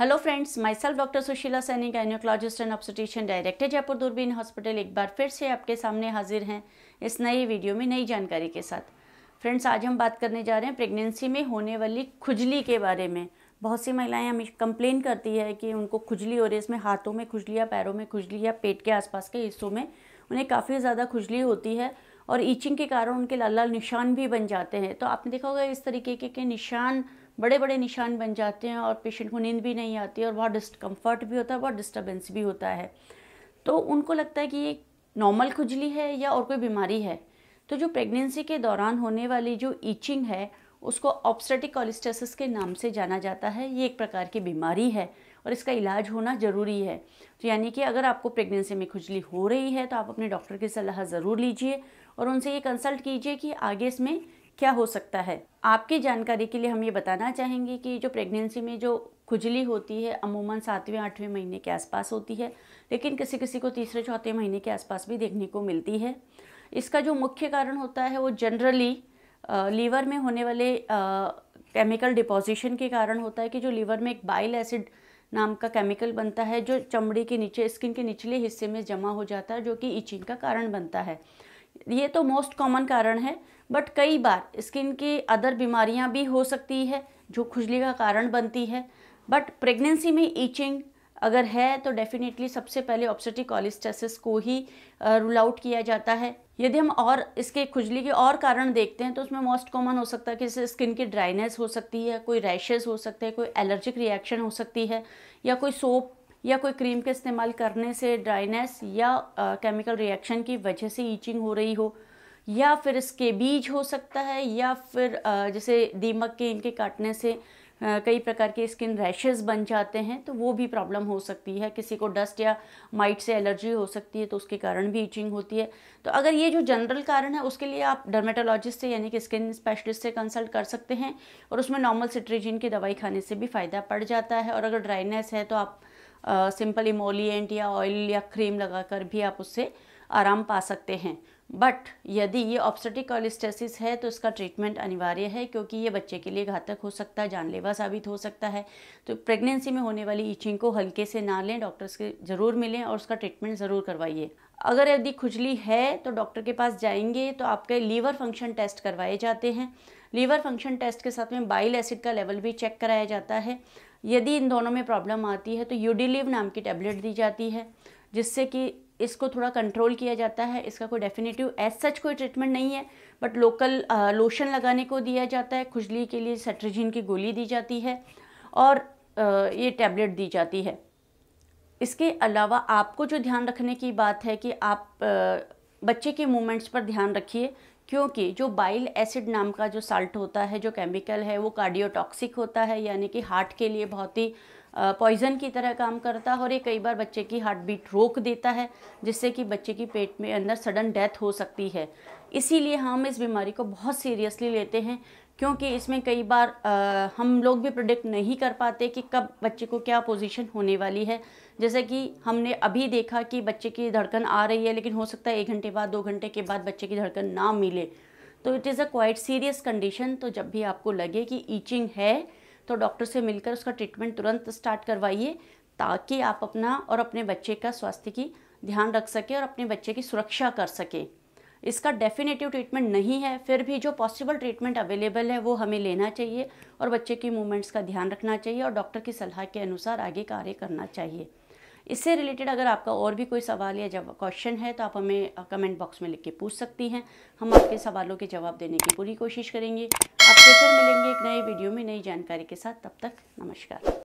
hello friends myself doctor Sushila Saini gynaecologist and obstetrician director Jaipur Doorbeen hospital एक बार फिर से आपके सामने हाजिर हैं इस नई वीडियो में नई जानकारी के साथ फ्रेंड्स आज हम बात करने जा रहे हैं प्रेगनेंसी में होने वाली खुजली के बारे में बहुत सी महिलाएं हमें कंप्लेन करती है कि उनको खुजली हो रही है इसमें हाथों में खुजली या पैरों में खुजली या पेट के आसपास के हिस्सों में उन्हें काफ़ी ज़्यादा खुजली होती है और ईचिंग के कारण उनके लाल लाल निशान भी बन जाते हैं तो आपने देखा होगा इस तरीके के, के निशान बड़े बड़े निशान बन जाते हैं और पेशेंट को नींद भी नहीं आती और बहुत डिस्कम्फर्ट भी होता है बहुत डिस्टर्बेंस भी होता है तो उनको लगता है कि ये नॉर्मल खुजली है या और कोई बीमारी है तो जो प्रेगनेंसी के दौरान होने वाली जो ईचिंग है उसको ऑप्सटिक कोलिस्टेसिस के नाम से जाना जाता है ये एक प्रकार की बीमारी है और इसका इलाज होना ज़रूरी है तो यानी कि अगर आपको प्रेगनेंसी में खुजली हो रही है तो आप अपने डॉक्टर की सलाह ज़रूर लीजिए और उनसे ये कंसल्ट कीजिए कि आगे इसमें क्या हो सकता है आपकी जानकारी के लिए हम ये बताना चाहेंगे कि जो प्रेगनेंसी में जो खुजली होती है अमूमन सातवें आठवें महीने के आसपास होती है लेकिन किसी किसी को तीसरे चौथे महीने के आसपास भी देखने को मिलती है इसका जो मुख्य कारण होता है वो जनरली लीवर में होने वाले केमिकल डिपोजिशन के कारण होता है कि जो लीवर में एक बाइल एसिड नाम का केमिकल बनता है जो चमड़ी के नीचे स्किन के निचले हिस्से में जमा हो जाता है जो कि इचिंग का कारण बनता है ये तो मोस्ट कॉमन कारण है बट कई बार स्किन की अदर बीमारियां भी हो सकती है जो खुजली का कारण बनती है बट प्रेगनेंसी में ईचिंग अगर है तो डेफिनेटली सबसे पहले ऑप्सिटिक कॉलिस्टेसिस को ही रूल आउट किया जाता है यदि हम और इसके खुजली के और कारण देखते हैं तो उसमें मोस्ट कॉमन हो सकता है कि स्किन की ड्राइनेस हो सकती है कोई रैशेज हो सकते हैं कोई एलर्जिक रिएक्शन हो सकती है या कोई सोप या कोई क्रीम के इस्तेमाल करने से ड्राइनेस या केमिकल रिएक्शन की वजह से ईचिंग हो रही हो या फिर इसके बीज हो सकता है या फिर आ, जैसे दीमक के इनके काटने से आ, कई प्रकार के स्किन रैशेज बन जाते हैं तो वो भी प्रॉब्लम हो सकती है किसी को डस्ट या माइट से एलर्जी हो सकती है तो उसके कारण भी ईचिंग होती है तो अगर ये जो जनरल कारण है उसके लिए आप डर्मेटोलॉजिस्ट से यानी कि स्किन स्पेशलिस्ट से कंसल्ट कर सकते हैं और उसमें नॉर्मल सिट्रीजिन की दवाई खाने से भी फ़ायदा पड़ जाता है और अगर ड्राइनेस है तो आप सिंपल इमोलियंट या ऑयल या क्रीम लगाकर भी आप उससे आराम पा सकते हैं बट यदि ये ऑप्सटिक कोलिस्टेसिस है तो इसका ट्रीटमेंट अनिवार्य है क्योंकि ये बच्चे के लिए घातक हो सकता है जानलेवा साबित हो सकता है तो प्रेगनेंसी में होने वाली ईचिंग को हल्के से ना लें डॉक्टर्स के ज़रूर मिलें और उसका ट्रीटमेंट ज़रूर करवाइए अगर यदि खुजली है तो डॉक्टर के पास जाएंगे तो आपके लीवर फंक्शन टेस्ट करवाए जाते हैं लीवर फंक्शन टेस्ट के साथ में बाइल एसिड का लेवल भी चेक कराया जाता है यदि इन दोनों में प्रॉब्लम आती है तो यूडिलीव नाम की टैबलेट दी जाती है जिससे कि इसको थोड़ा कंट्रोल किया जाता है इसका कोई डेफिनेटिव एज सच कोई ट्रीटमेंट नहीं है बट लोकल लोशन लगाने को दिया जाता है खुजली के लिए सेट्रजिन की गोली दी जाती है और ये टैबलेट दी जाती है इसके अलावा आपको जो ध्यान रखने की बात है कि आप बच्चे के मूवमेंट्स पर ध्यान रखिए क्योंकि जो बाइल एसिड नाम का जो साल्ट होता है जो केमिकल है वो कार्डियोटॉक्सिक होता है यानी कि हार्ट के लिए बहुत ही पॉइज़न की तरह काम करता है और ये कई बार बच्चे की हार्ट बीट रोक देता है जिससे कि बच्चे की पेट में अंदर सडन डेथ हो सकती है इसीलिए हम इस बीमारी को बहुत सीरियसली लेते हैं क्योंकि इसमें कई बार आ, हम लोग भी प्रोडिक्ट नहीं कर पाते कि कब बच्चे को क्या पोजीशन होने वाली है जैसे कि हमने अभी देखा कि बच्चे की धड़कन आ रही है लेकिन हो सकता है एक घंटे बाद दो घंटे के बाद बच्चे की धड़कन ना मिले तो it is a quite serious condition तो जब भी आपको लगे कि ईचिंग है तो डॉक्टर से मिलकर उसका ट्रीटमेंट तुरंत स्टार्ट करवाइए ताकि आप अपना और अपने बच्चे का स्वास्थ्य की ध्यान रख सकें और अपने बच्चे की सुरक्षा कर सकें इसका डेफिनेटिव ट्रीटमेंट नहीं है फिर भी जो पॉसिबल ट्रीटमेंट अवेलेबल है वो हमें लेना चाहिए और बच्चे की मूवमेंट्स का ध्यान रखना चाहिए और डॉक्टर की सलाह के अनुसार आगे कार्य करना चाहिए इससे रिलेटेड अगर आपका और भी कोई सवाल या जब क्वेश्चन है तो आप हमें कमेंट बॉक्स में लिख के पूछ सकती हैं हम आपके सवालों के जवाब देने की पूरी कोशिश करेंगे आपसे फिर मिलेंगे एक नए वीडियो में नई जानकारी के साथ तब तक नमस्कार